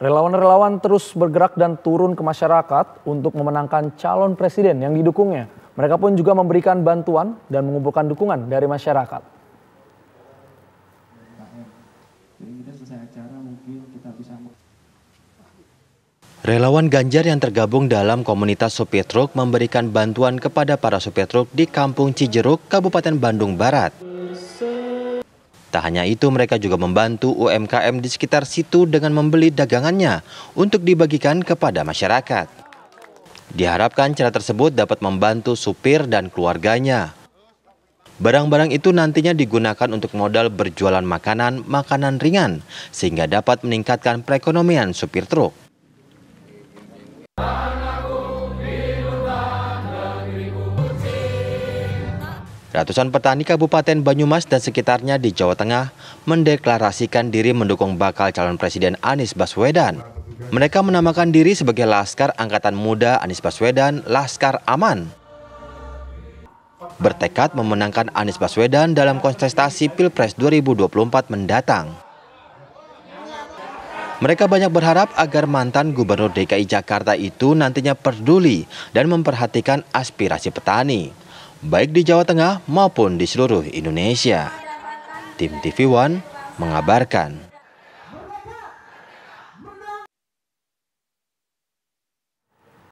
Relawan-relawan terus bergerak dan turun ke masyarakat untuk memenangkan calon presiden yang didukungnya. Mereka pun juga memberikan bantuan dan mengumpulkan dukungan dari masyarakat. Relawan Ganjar yang tergabung dalam komunitas sopir truk memberikan bantuan kepada para sopir truk di Kampung Cijeruk, Kabupaten Bandung Barat. Tak hanya itu, mereka juga membantu UMKM di sekitar situ dengan membeli dagangannya untuk dibagikan kepada masyarakat. Diharapkan cara tersebut dapat membantu supir dan keluarganya. Barang-barang itu nantinya digunakan untuk modal berjualan makanan, makanan ringan, sehingga dapat meningkatkan perekonomian supir truk. Ratusan petani Kabupaten Banyumas dan sekitarnya di Jawa Tengah mendeklarasikan diri mendukung bakal calon Presiden Anies Baswedan. Mereka menamakan diri sebagai Laskar Angkatan Muda Anies Baswedan Laskar Aman. Bertekad memenangkan Anies Baswedan dalam kontestasi Pilpres 2024 mendatang. Mereka banyak berharap agar mantan Gubernur DKI Jakarta itu nantinya peduli dan memperhatikan aspirasi petani baik di Jawa Tengah maupun di seluruh Indonesia. Tim TV One mengabarkan.